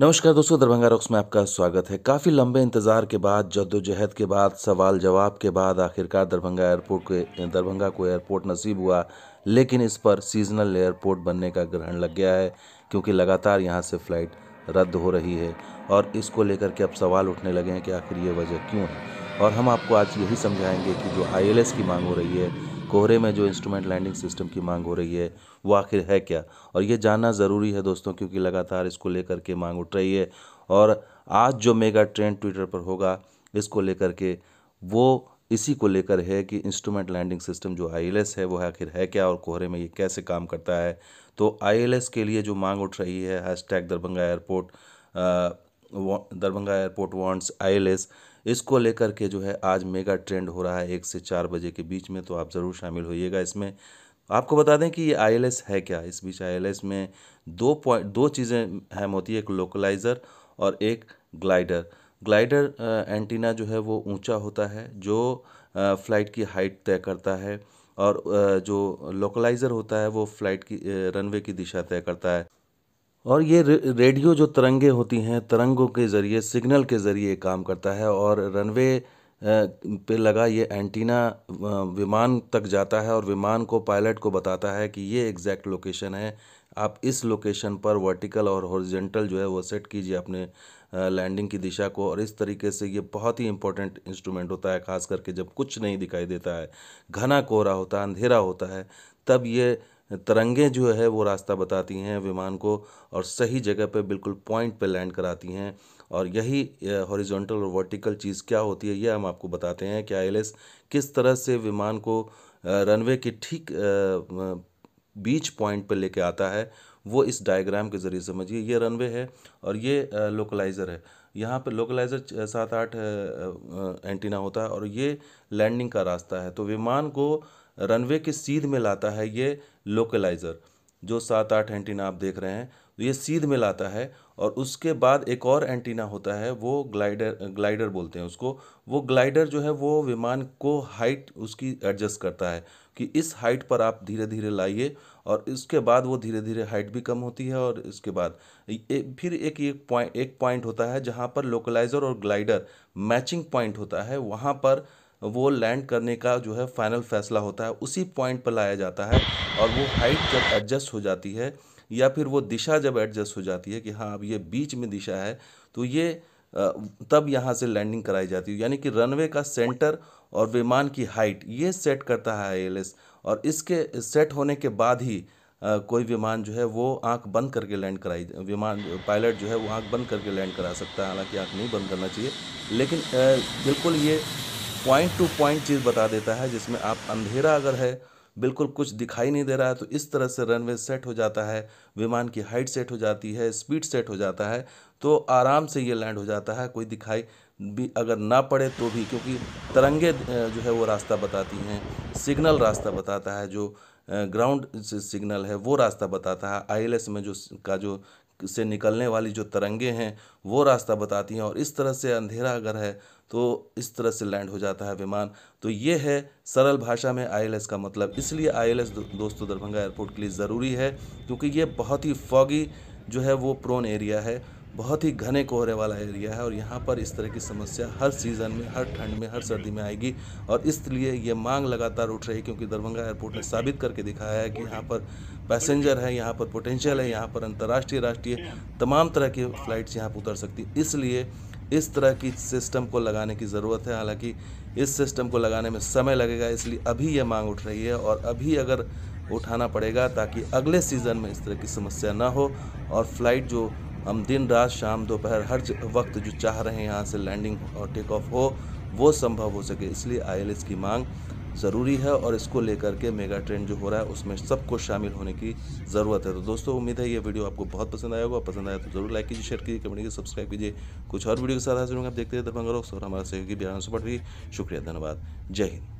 नमस्कार दोस्तों दरभंगा रॉक्स में आपका स्वागत है काफ़ी लंबे इंतज़ार के बाद जद्दोजहद के बाद सवाल जवाब के बाद आखिरकार दरभंगा एयरपोर्ट के दरभंगा को एयरपोर्ट नसीब हुआ लेकिन इस पर सीजनल एयरपोर्ट बनने का ग्रहण लग गया है क्योंकि लगातार यहाँ से फ़्लाइट रद्द हो रही है और इसको लेकर के अब सवाल उठने लगे हैं कि आखिर ये वजह क्यों है और हम आपको आज यही समझाएंगे कि जो आई की मांग हो रही है कोहरे में जो इंस्ट्रूमेंट लैंडिंग सिस्टम की मांग हो रही है वो आखिर है क्या और ये जानना ज़रूरी है दोस्तों क्योंकि लगातार इसको लेकर के मांग उठ रही है और आज जो मेगा ट्रेंड ट्विटर पर होगा इसको लेकर के वो इसी को लेकर है कि इंस्ट्रूमेंट लैंडिंग सिस्टम जो आई है वो आखिर है क्या और कोहरे में ये कैसे काम करता है तो आई के लिए जो मांग उठ रही है hash Darbhanga airport Darbhanga airport wants ILS इसको लेकर के जो है आज मेगा ट्रेंड हो रहा है एक से चार बजे के बीच में तो आप ज़रूर शामिल होइएगा इसमें आपको बता दें कि ये आई है क्या इस बीच आई में दो पॉइंट दो चीज़ें हैम होती है एक लोकलाइज़र और एक ग्लाइडर ग्लाइडर एंटीना जो है वो ऊंचा होता है जो फ्लाइट की हाइट तय करता है और जो लोकलाइज़र होता है वो फ्लाइट की रनवे की दिशा तय करता है और ये रेडियो जो तरंगे होती हैं तरंगों के ज़रिए सिग्नल के ज़रिए काम करता है और रनवे पे लगा ये एंटीना विमान तक जाता है और विमान को पायलट को बताता है कि ये एग्जैक्ट लोकेशन है आप इस लोकेशन पर वर्टिकल और हॉरिजेंटल जो है वो सेट कीजिए अपने लैंडिंग की दिशा को और इस तरीके से ये बहुत ही इंपॉर्टेंट इंस्ट्रूमेंट होता है ख़ास करके जब कुछ नहीं दिखाई देता है घना कोहरा होता है अंधेरा होता है तब ये तरंगे जो है वो रास्ता बताती हैं विमान को और सही जगह पे बिल्कुल पॉइंट पे लैंड कराती हैं और यही हॉरिजॉन्टल और वर्टिकल चीज़ क्या होती है यह हम आपको बताते हैं कि आई किस तरह से विमान को रनवे के ठीक बीच पॉइंट पर लेके आता है वो इस डायग्राम के ज़रिए समझिए ये रनवे है और ये लोकलाइज़र है यहाँ पर लोकलाइज़र सात आठ एंटीना होता है और ये लैंडिंग का रास्ता है तो विमान को रनवे के सीध में लाता है ये लोकलाइज़र जो सात आठ एंटीना आप देख रहे हैं तो ये सीध में लाता है और उसके बाद एक और एंटीना होता है वो ग्लाइडर ग्लाइडर बोलते हैं उसको वो ग्लाइडर जो है वो विमान को हाइट उसकी एडजस्ट करता है कि इस हाइट पर आप धीरे धीरे लाइए और इसके बाद वो धीरे धीरे हाइट भी कम होती है और इसके बाद ए, फिर एक एक पॉइंट एक पॉइंट होता है जहाँ पर लोकलाइज़र और ग्लाइडर मैचिंग पॉइंट होता है वहाँ पर वो लैंड करने का जो है फाइनल फैसला होता है उसी पॉइंट पर लाया जाता है और वो हाइट जब एडजस्ट हो जाती है या फिर वो दिशा जब एडजस्ट हो जाती है कि हाँ अब ये बीच में दिशा है तो ये तब यहाँ से लैंडिंग कराई जाती है यानी कि रनवे का सेंटर और विमान की हाइट ये सेट करता है आई और इसके सेट होने के बाद ही कोई विमान जो है वो आंख बंद करके लैंड कराई विमान पायलट जो है वो आंख बंद करके लैंड करा सकता है हालांकि आंख नहीं बंद करना चाहिए लेकिन बिल्कुल ये पॉइंट टू पॉइंट चीज़ बता देता है जिसमें आप अंधेरा अगर है बिल्कुल कुछ दिखाई नहीं दे रहा है तो इस तरह से रनवे सेट हो जाता है विमान की हाइट सेट हो जाती है स्पीड सेट हो जाता है तो आराम से ये लैंड हो जाता है कोई दिखाई भी अगर ना पड़े तो भी क्योंकि तरंगे जो है वो रास्ता बताती हैं सिग्नल रास्ता बताता है जो ग्राउंड सिग्नल है वो रास्ता बताता है आई में जो का जो से निकलने वाली जो तरंगे हैं वो रास्ता बताती हैं और इस तरह से अंधेरा अगर है तो इस तरह से लैंड हो जाता है विमान तो ये है सरल भाषा में आई का मतलब इसलिए आई दो, दोस्तों दरभंगा एयरपोर्ट के लिए ज़रूरी है क्योंकि ये बहुत ही फॉगी जो है वो प्रोन एरिया है बहुत ही घने कोहरे वाला एरिया है और यहाँ पर इस तरह की समस्या हर सीज़न में हर ठंड में हर सर्दी में आएगी और इसलिए ये मांग लगातार उठ रही है क्योंकि दरभंगा एयरपोर्ट ने साबित करके दिखाया है कि यहाँ पर पैसेंजर है यहाँ पर पोटेंशियल है यहाँ पर अंतर्राष्ट्रीय राष्ट्रीय तमाम तरह की फ़्लाइट्स यहाँ पर उतर सकती इसलिए इस तरह की सिस्टम को लगाने की ज़रूरत है हालांकि इस सिस्टम को लगाने में समय लगेगा इसलिए अभी यह मांग उठ रही है और अभी अगर उठाना पड़ेगा ताकि अगले सीज़न में इस तरह की समस्या ना हो और फ्लाइट जो हम दिन रात शाम दोपहर हर वक्त जो चाह रहे हैं यहाँ से लैंडिंग और टेक ऑफ हो वो संभव हो सके इसलिए आई की मांग ज़रूरी है और इसको लेकर के मेगा ट्रेंड जो हो रहा है उसमें सबको शामिल होने की ज़रूरत है तो दोस्तों उम्मीद है ये वीडियो आपको बहुत पसंद आया होगा पसंद आया तो जरूर लाइक कीजिए शेयर कीजिए कमेंट कीजिए सब्सक्राइब कीजिए कुछ और वीडियो के साथ हाजिर होंगे आप देखते हैं दरभंगा और हमारा सहयोगी बिहार सुपट भी शुक्रिया धन्यवाद जय हिंद